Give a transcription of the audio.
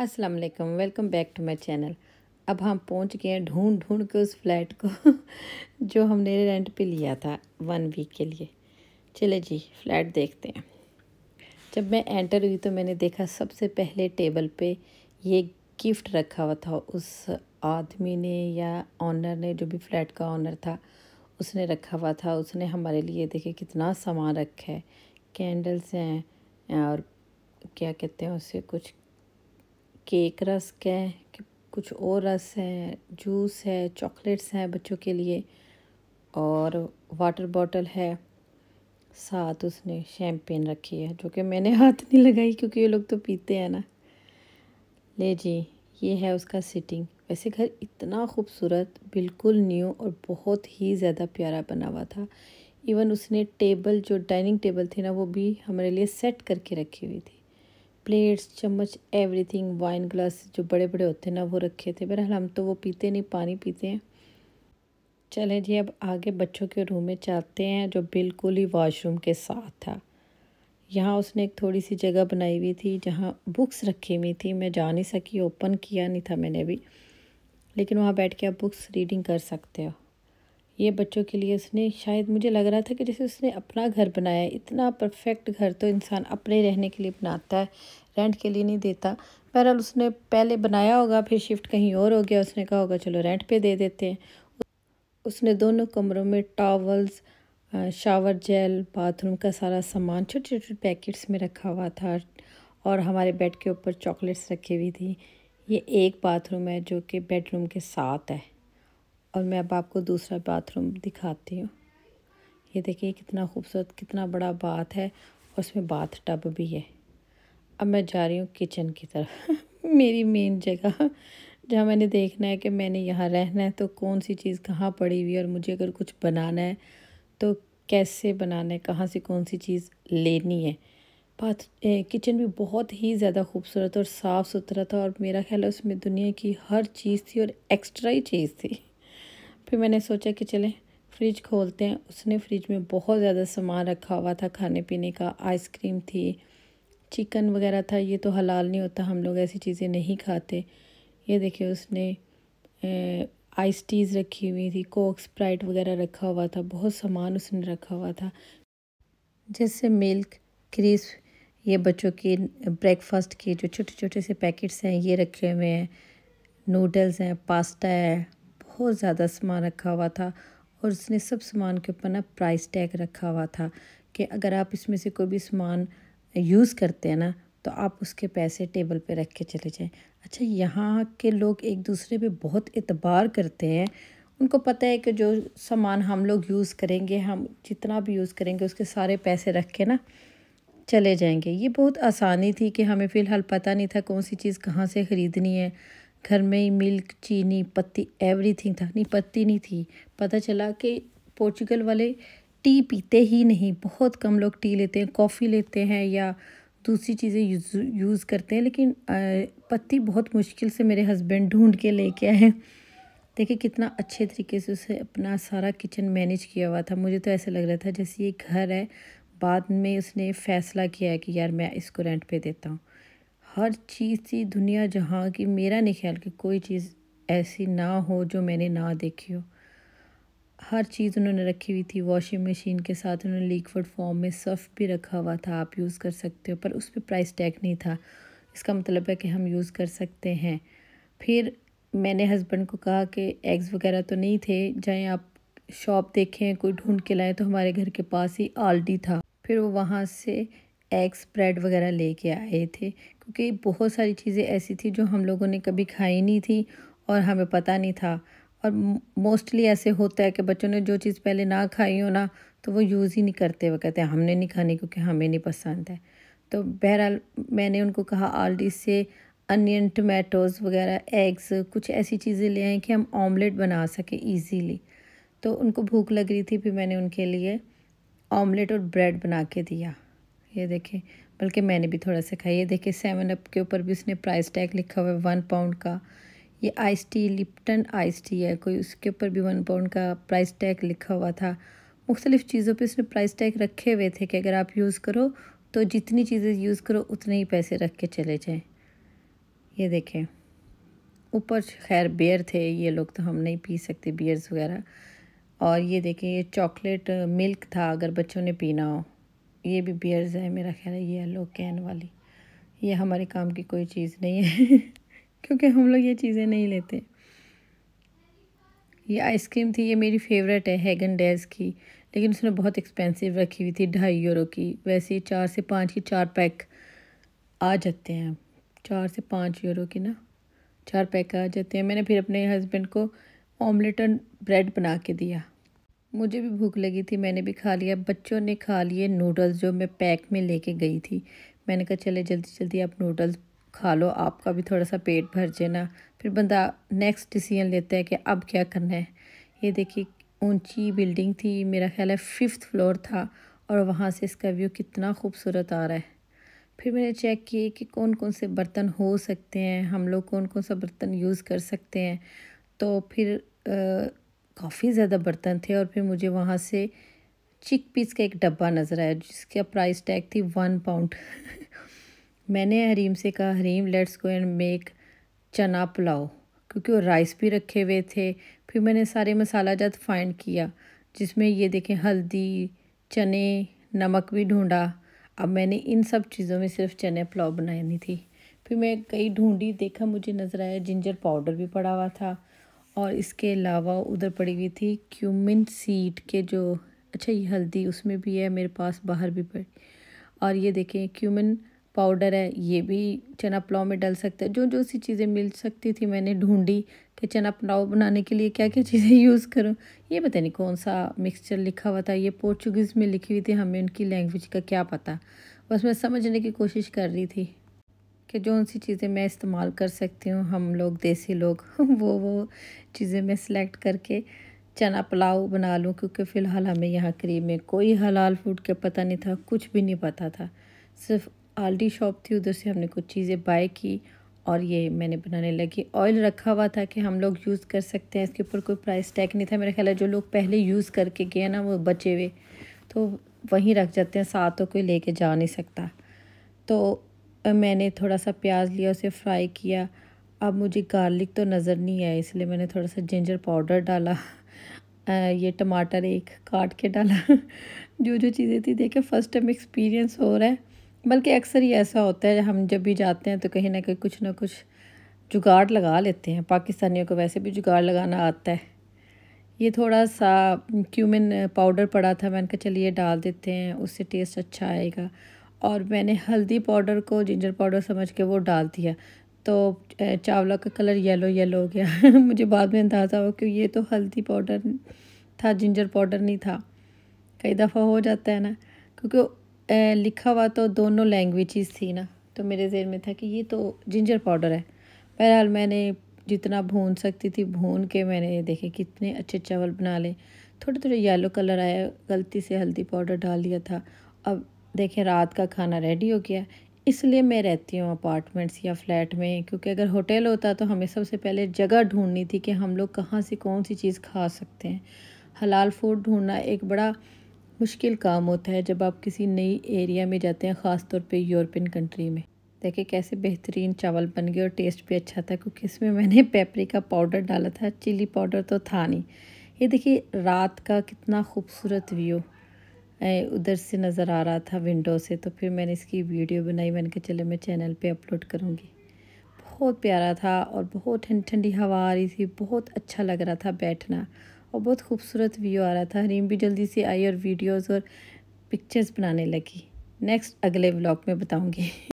अस्सलाम वालेकुम welcome back to my channel अब हम पहुंच गए हैं ढूंढ ढूंढ के उस फ्लैट को जो हमने रेंट पे लिया था वन वीक के लिए चले जी फ्लैट देखते हैं जब मैं एंटर हुई तो मैंने देखा सबसे पहले टेबल पे ये गिफ्ट रखा हुआ था उस आदमी ने या ऑनर ने जो भी फ्लैट का ऑनर था उसने रखा हुआ था उसने हमारे लिए देखे कितना सामान रखा है कैंडल्स हैं और क्या कहते हैं उसे कुछ केक रस्क है कुछ और रस है जूस है चॉकलेट्स हैं बच्चों के लिए और वाटर बॉटल है साथ उसने शैम्पेन रखी है जो कि मैंने हाथ नहीं लगाई क्योंकि ये लोग तो पीते हैं ना ले जी ये है उसका सिटिंग वैसे घर इतना खूबसूरत बिल्कुल न्यू और बहुत ही ज़्यादा प्यारा बना हुआ था इवन उसने टेबल जो डाइनिंग टेबल थी ना वो भी हमारे लिए सेट करके रखी हुई थी प्लेट्स चम्मच एवरीथिंग वाइन ग्लास जो बड़े बड़े होते हैं ना वो रखे थे बहरहाल हम तो वो पीते नहीं पानी पीते हैं चले जी अब आगे बच्चों के रूम में चाहते हैं जो बिल्कुल ही वॉशरूम के साथ था यहाँ उसने एक थोड़ी सी जगह बनाई हुई थी जहाँ बुक्स रखी हुई थी मैं जा नहीं सकी ओपन किया नहीं था मैंने भी लेकिन वहाँ बैठ के आप बुक्स रीडिंग कर सकते हो ये बच्चों के लिए उसने शायद मुझे लग रहा था कि जैसे उसने अपना घर बनाया है इतना परफेक्ट घर तो इंसान अपने रहने के लिए बनाता है रेंट के लिए नहीं देता बहरहाल उसने पहले बनाया होगा फिर शिफ्ट कहीं और हो गया उसने कहा होगा चलो रेंट पे दे देते हैं उसने दोनों कमरों में टॉवल्स शावर जेल बाथरूम का सारा सामान छोटे छोटे पैकेट्स में रखा हुआ था और हमारे बेड के ऊपर चॉकलेट्स रखी हुई थी ये एक बाथरूम है जो कि बेडरूम के साथ है और मैं अब आपको दूसरा बाथरूम दिखाती हूँ ये देखिए कितना खूबसूरत कितना बड़ा बाथ है और उसमें बाथ टब भी है अब मैं जा रही हूँ किचन की तरफ मेरी मेन जगह जहाँ मैंने देखना है कि मैंने यहाँ रहना है तो कौन सी चीज़ कहाँ पड़ी हुई है और मुझे अगर कुछ बनाना है तो कैसे बनाना है कहाँ से कौन सी चीज़ लेनी है बाथ किचन भी बहुत ही ज़्यादा खूबसूरत और साफ़ सुथरा था और मेरा ख्याल है उसमें दुनिया की हर चीज़ थी और एक्स्ट्रा ही चीज़ थी फिर मैंने सोचा कि चले फ्रिज खोलते हैं उसने फ्रिज में बहुत ज़्यादा सामान रखा हुआ था खाने पीने का आइसक्रीम थी चिकन वगैरह था ये तो हलाल नहीं होता हम लोग ऐसी चीज़ें नहीं खाते ये देखिए उसने आइस टीज़ रखी हुई थी कोक स्प्राइट वगैरह रखा हुआ था बहुत सामान उसने रखा हुआ था जैसे मिल्क क्रिस्प ये बच्चों के ब्रेकफास्ट के जो छोटे छोटे से पैकेट्स हैं ये रखे हुए हैं नूडल्स हैं पास्ता है बहुत ज़्यादा सामान रखा हुआ था और उसने सब सामान के ऊपर ना प्राइस टैग रखा हुआ था कि अगर आप इसमें से कोई भी सामान यूज़ करते हैं ना तो आप उसके पैसे टेबल पे रख के चले जाएं अच्छा यहाँ के लोग एक दूसरे पे बहुत एतबार करते हैं उनको पता है कि जो सामान हम लोग यूज़ करेंगे हम जितना भी यूज़ करेंगे उसके सारे पैसे रख के ना चले जाएंगे ये बहुत आसानी थी कि हमें फ़िलहाल पता नहीं था कौन सी चीज़ कहाँ से ख़रीदनी है घर में ही मिल्क चीनी पत्ती एवरीथिंग था नहीं पत्ती नहीं थी पता चला कि पोर्चुगल वाले टी पीते ही नहीं बहुत कम लोग टी लेते हैं कॉफ़ी लेते हैं या दूसरी चीज़ें यूज़ यूज़ करते हैं लेकिन पत्ती बहुत मुश्किल से मेरे हस्बैंड ढूंढ के लेके आए देखिए कितना अच्छे तरीके से उसे अपना सारा किचन मैनेज किया हुआ था मुझे तो ऐसा लग रहा था जैसे ये घर है बाद में उसने फ़ैसला किया है कि यार मैं इसको रेंट पे देता हूँ हर चीज़ थी दुनिया जहाँ की मेरा नहीं ख्याल कि कोई चीज़ ऐसी ना हो जो मैंने ना देखी हो हर चीज़ उन्होंने रखी हुई थी वॉशिंग मशीन के साथ उन्होंने लिक्विड फॉर्म में सर्फ भी रखा हुआ था आप यूज़ कर सकते हो पर उस पर प्राइस टैग नहीं था इसका मतलब है कि हम यूज़ कर सकते हैं फिर मैंने हस्बैंड को कहा कि एग्स वगैरह तो नहीं थे जाएँ आप शॉप देखें कोई ढूंढ के लाएँ तो हमारे घर के पास ही आल्टी था फिर वो वहाँ से एग्स ब्रेड वगैरह लेके आए थे क्योंकि बहुत सारी चीज़ें ऐसी थी जो हम लोगों ने कभी खाई नहीं थी और हमें पता नहीं था और मोस्टली ऐसे होता है कि बच्चों ने जो चीज़ पहले ना खाई हो ना तो वो यूज़ ही नहीं करते वो कहते हैं हमने नहीं खानी क्योंकि हमें नहीं पसंद है तो बहरहाल मैंने उनको कहा आलडी से अनियन टमाटोज़ वगैरह एग्स कुछ ऐसी चीज़ें ले आएँ कि हम ऑमलेट बना सकें ईजीली तो उनको भूख लग रही थी फिर मैंने उनके लिए ऑमलेट और ब्रेड बना के दिया ये देखें बल्कि मैंने भी थोड़ा सा खाई है देखिए सेवन अप के ऊपर भी उसने प्राइस टैग लिखा हुआ है वन पाउंड का ये ice tea Lipton ice tea है कोई उसके ऊपर भी वन पाउंड का प्राइस टैग लिखा हुआ था मुख्तलिफ़ चीज़ों पे उसने प्राइस टैग रखे हुए थे कि अगर आप यूज़ करो तो जितनी चीज़ें यूज़ करो उतने ही पैसे रख के चले जाएँ ये देखें ऊपर खैर बियर थे ये लोग तो हम नहीं पी सकते बियर्स वगैरह और ये देखें ये चॉकलेट मिल्क था अगर बच्चों ने पीना हो ये भी बियर्स है मेरा ख्याल है ये येलो कैन वाली ये हमारे काम की कोई चीज़ नहीं है क्योंकि हम लोग ये चीज़ें नहीं लेते ये आइसक्रीम थी ये मेरी फेवरेट है हैगन डेज की लेकिन उसने बहुत एक्सपेंसिव रखी हुई थी ढाई यूरो की वैसे चार से पाँच की चार पैक आ जाते हैं चार से पाँच यूरो की ना चार पैक आ जाते हैं मैंने फिर अपने हस्बैंड को ऑमलेट और ब्रेड बना के दिया मुझे भी भूख लगी थी मैंने भी खा लिया बच्चों ने खा लिए नूडल्स जो मैं पैक में लेके गई थी मैंने कहा चले जल्दी जल्दी आप नूडल्स खा लो आपका भी थोड़ा सा पेट भर जाना फिर बंदा नेक्स्ट डिसीजन लेता है कि अब क्या करना है ये देखिए ऊंची बिल्डिंग थी मेरा ख्याल है फिफ्थ फ्लोर था और वहाँ से इसका व्यू कितना खूबसूरत आ रहा है फिर मैंने चेक किए कि कौन कौन से बर्तन हो सकते हैं हम लोग कौन कौन सा बर्तन यूज़ कर सकते हैं तो फिर आ, काफ़ी ज़्यादा बर्तन थे और फिर मुझे वहाँ से चिक पीस का एक डब्बा नज़र आया जिसका प्राइस टैग थी वन पाउंड मैंने हरीम से कहा Harim let's go and make chana pulao क्योंकि वो राइस भी रखे हुए थे फिर मैंने सारे मसाला जात फाइंड किया जिसमें ये देखें हल्दी चने नमक भी ढूंढा अब मैंने इन सब चीज़ों में सिर्फ चने पुलाव बनानी थी फिर मैं कई ढूंढी देखा मुझे नज़र आया जिंजर पाउडर भी पड़ा हुआ था और इसके अलावा उधर पड़ी हुई थी क्यूमिन सीड के जो अच्छा ये हल्दी उसमें भी है मेरे पास बाहर भी पड़ी और ये देखें क्यूमिन पाउडर है ये भी चना पुलाव में डल सकते हैं जो जो सी चीज़ें मिल सकती थी मैंने ढूंढी कि चना पुलाव बनाने के लिए क्या क्या चीज़ें यूज़ करूँ ये पता नहीं कौन सा मिक्सचर लिखा हुआ था ये पोर्चुगीज़ में लिखी हुई थी हमें उनकी लैंग्वेज का क्या पता बस मैं समझने की कोशिश कर रही थी कि जो सी चीज़ें मैं इस्तेमाल कर सकती हूँ हम लोग देसी लोग वो वो चीज़ें मैं सिलेक्ट करके चना पुलाव बना लूँ क्योंकि फ़िलहाल हमें यहाँ करीब में कोई हलाल फूड का पता नहीं था कुछ भी नहीं पता था सिर्फ आल्डी शॉप थी उधर से हमने कुछ चीज़ें बाय की और ये मैंने बनाने लगी ऑयल रखा हुआ था कि हम लोग यूज़ कर सकते हैं इसके ऊपर कोई प्राइस टैग नहीं था मेरे ख्याल है जो लोग पहले यूज़ करके गए ना वो बचे हुए तो वहीं रख जाते हैं साथ तो कोई लेके जा नहीं सकता तो मैंने थोड़ा सा प्याज लिया उसे फ्राई किया अब मुझे गार्लिक तो नज़र नहीं आया इसलिए मैंने थोड़ा सा जिंजर पाउडर डाला ये टमाटर एक काट के डाला जो जो चीज़ें थी देखे फ़र्स्ट टाइम एक्सपीरियंस हो रहा है बल्कि अक्सर ही ऐसा होता है हम जब भी जाते हैं तो कहीं ना कहीं कुछ ना कुछ जुगाड़ लगा लेते हैं पाकिस्तानियों को वैसे भी जुगाड़ लगाना आता है ये थोड़ा सा क्यूमिन पाउडर पड़ा था मैंने कहा चलिए डाल देते हैं उससे टेस्ट अच्छा आएगा और मैंने हल्दी पाउडर को जिंजर पाउडर समझ के वो डाल दिया तो चावला का कलर येलो येलो हो गया मुझे बाद में अंदाज़ा हुआ कि ये तो हल्दी पाउडर था जिंजर पाउडर नहीं था कई दफ़ा हो जाता है ना क्योंकि लिखा हुआ तो दोनों लैंग्वेजेस थी ना तो मेरे जेर में था कि ये तो जिंजर पाउडर है बहरहाल मैंने जितना भून सकती थी भून के मैंने देखे कितने अच्छे चावल बना लें थोड़े थोड़े येलो कलर आया गलती से हल्दी पाउडर डाल दिया था अब देखें रात का खाना रेडी हो गया इसलिए मैं रहती हूँ अपार्टमेंट्स या फ्लैट में क्योंकि अगर होटल होता तो हमें सबसे पहले जगह ढूंढनी थी कि हम लोग कहाँ से कौन सी चीज़ खा सकते हैं हलाल फूड ढूंढना एक बड़ा मुश्किल काम होता है जब आप किसी नई एरिया में जाते हैं ख़ास तौर पर यूरोपियन कंट्री में देखिए कैसे बेहतरीन चावल बन गए और टेस्ट भी अच्छा था क्योंकि इसमें मैंने का पाउडर डाला था चिली पाउडर तो था नहीं ये देखिए रात का कितना खूबसूरत व्यू उधर से नज़र आ रहा था विंडो से तो फिर मैंने इसकी वीडियो बनाई मैंने कहा चले मैं चैनल पे अपलोड करूँगी बहुत प्यारा था और बहुत ठंडी ठंडी हवा आ रही थी बहुत अच्छा लग रहा था बैठना और बहुत खूबसूरत व्यू आ रहा था हरीम भी जल्दी से आई और वीडियोज़ और पिक्चर्स बनाने लगी नेक्स्ट अगले ब्लॉग में बताऊँगी